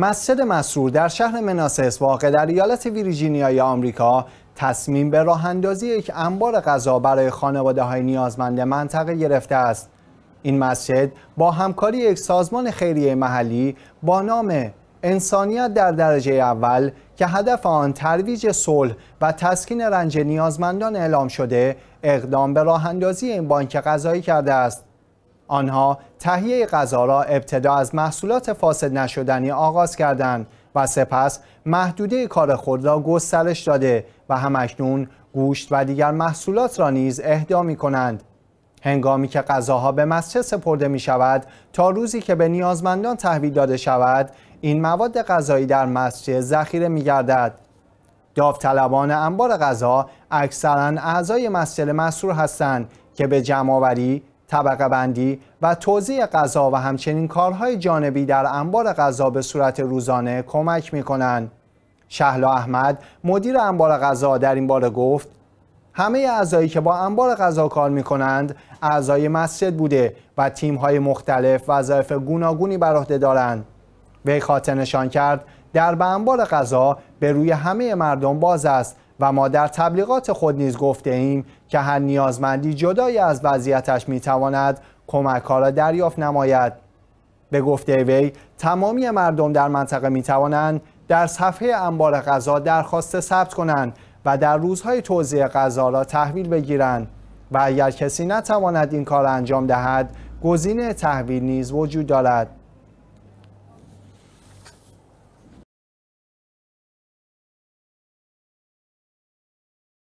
مسجد مسرور در شهر مناسس واقع در ایالت ویرجینیای آمریکا تصمیم به راه اندازی یک انبار غذا برای خانواده های نیازمند منطقه گرفته است این مسجد با همکاری یک سازمان خیریه محلی با نام انسانیت در درجه اول که هدف آن ترویج صلح و تسکین رنج نیازمندان اعلام شده اقدام به راه اندازی این بانک غذایی کرده است آنها تهیه غذا را ابتدا از محصولات فاسد نشدنی آغاز کردند و سپس محدوده کار خود را گسترش داده و همکنون گوشت و دیگر محصولات را نیز اهدا می کنند. هنگامی که غذاها به مسجد سپرده می شود تا روزی که به نیازمندان تحویل داده شود این مواد غذایی در مسجد ذخیره می گردد. داوطلبان انبار غذا اکثرا اعضای مسجد مسرور هستند که به جمعآوری طبقه بندی و توزیع غذا و همچنین کارهای جانبی در انبار غذا به صورت روزانه کمک می کنند. شهلا احمد مدیر انبار غذا در این باره گفت همه اعضایی که با انبار غذا کار می کنند اعضای مسجد بوده و تیم های مختلف وظایف گوناگونی بر عهده دارند وی خاطر نشان کرد در به انبار غذا به روی همه مردم باز است و ما در تبلیغات خود نیز گفته ایم که هر نیازمندی جدای از وضعیتش می تواند کمک ها را دریافت نماید به گفته وی تمامی مردم در منطقه می توانند در صفحه انبار غذا درخواست ثبت کنند و در روزهای توزیع غذا را تحویل بگیرند و اگر کسی نتواند این کار انجام دهد گزینه تحویل نیز وجود دارد